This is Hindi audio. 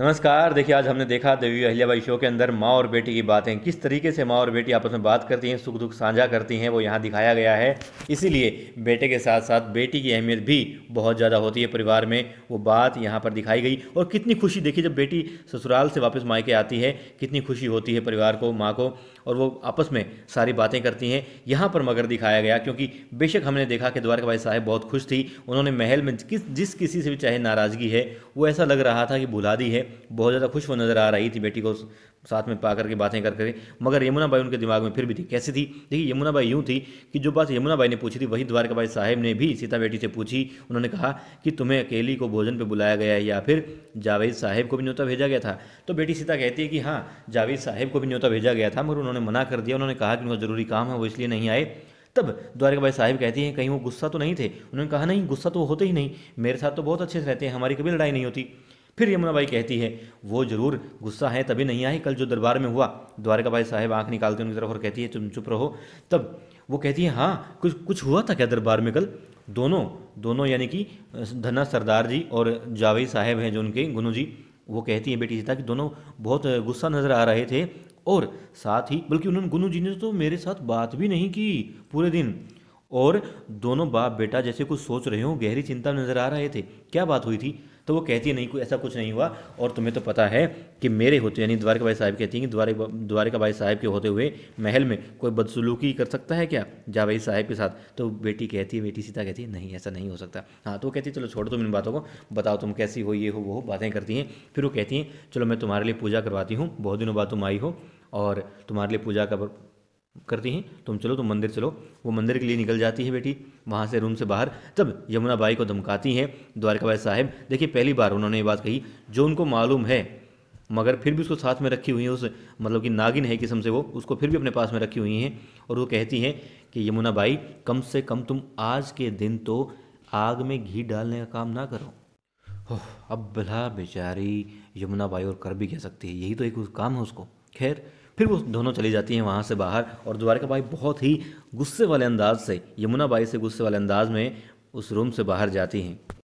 नमस्कार देखिए आज हमने देखा देवी अहिल्याबाई शो के अंदर माँ और बेटी की बातें किस तरीके से माँ और बेटी आपस में बात करती हैं सुख दुख साझा करती हैं वो यहाँ दिखाया गया है इसीलिए बेटे के साथ साथ बेटी की अहमियत भी बहुत ज़्यादा होती है परिवार में वो बात यहाँ पर दिखाई गई और कितनी खुशी देखिए जब बेटी ससुराल से वापस मायके आती है कितनी खुशी होती है परिवार को माँ को और वो आपस में सारी बातें करती हैं यहाँ पर मगर दिखाया गया क्योंकि बेशक हमने देखा कि द्वारका भाई साहब बहुत खुश थी उन्होंने महल में किस जिस किसी से भी चाहे नाराज़गी है वो ऐसा लग रहा था कि भुला दी है बहुत ज़्यादा खुश वो नज़र आ रही थी बेटी को साथ में पा करके बातें कर करके मगर यमुना भाई उनके दिमाग में फिर भी थी कैसी थी देखिए यमुना भाई यूँ थी कि जो बात यमुना भाई ने पूछी थी वही द्वारका भाई साहेब ने भी सीता बेटी से पूछी उन्होंने कहा कि तुम्हें अकेली को भोजन पर बुलाया गया है या फिर जावेद साहेब को भी न्योता भेजा गया था तो बेटी सीता कहती है कि हाँ जावेद साहेब को भी न्योता भेजा गया था मगर उन्होंने मना कर दिया उन्होंने कहा कि उनका ज़रूरी काम है वो इसलिए नहीं आए तब द्वारका भाई साहिब कहती हैं कहीं वो गुस्सा तो नहीं थे उन्होंने कहा नहीं गुस्सा तो होते ही नहीं मेरे साथ तो बहुत अच्छे से रहते हैं हमारी कभी लड़ाई नहीं होती फिर यमुना बाई कहती है वो जरूर गुस्सा है तभी नहीं आई कल जो दरबार में हुआ द्वारका बाई साहेब आँख निकालते उनकी तरफ और कहती है तुम चुप रहो तब वो कहती है हाँ कुछ कुछ हुआ था क्या दरबार में कल दोनों दोनों यानी कि धना सरदार जी और जावेद साहेब हैं जो उनके गुनू जी वो कहती हैं बेटी सीता कि दोनों बहुत गुस्सा नज़र आ रहे थे और साथ ही बल्कि उन्होंने गुनू जी ने तो मेरे साथ बात भी नहीं की पूरे दिन और दोनों बाप बेटा जैसे कुछ सोच रहे हो गहरी चिंता नज़र आ रहे थे क्या बात हुई थी तो वो कहती है नहीं कोई ऐसा कुछ नहीं हुआ और तुम्हें तो पता है कि मेरे होते यानी द्वारका भाई साहब कहती हैं कि द्वारे द्वारका भाई साहब के होते हुए महल में कोई बदसलूकी कर सकता है क्या जा भाई साहब के साथ तो बेटी कहती है बेटी सीता कहती है नहीं ऐसा नहीं हो सकता हाँ तो वो कहती है चलो छोड़ो तुम इन बातों को बताओ तुम कैसी हो ये हो वो हो बातें करती हैं फिर वो कहती हैं चलो मैं तुम्हारे लिए पूजा करवाती हूँ बहुत दिनों बाद तुम आई हो और तुम्हारे लिए पूजा का करती हैं तुम चलो तुम मंदिर चलो वो मंदिर के लिए निकल जाती है बेटी वहाँ से रूम से बाहर जब यमुना बाई को धमकाती हैं द्वारकाबाई साहेब देखिए पहली बार उन्होंने ये बात कही जो उनको मालूम है मगर फिर भी उसको साथ में रखी हुई है उस मतलब कि नागिन है किस्म से वो उसको फिर भी अपने पास में रखी हुई हैं और वो कहती हैं कि यमुना बाई कम से कम तुम आज के दिन तो आग में घी डालने का काम ना करो अब भला बेचारी यमुना बाई और कर भी कह सकती है यही तो एक काम है उसको खैर फिर वो दोनों चली जाती हैं वहाँ से बाहर और द्वारका बाई बहुत ही गुस्से वाले अंदाज से यमुना बाई से गुस्से वाले अंदाज में उस रूम से बाहर जाती हैं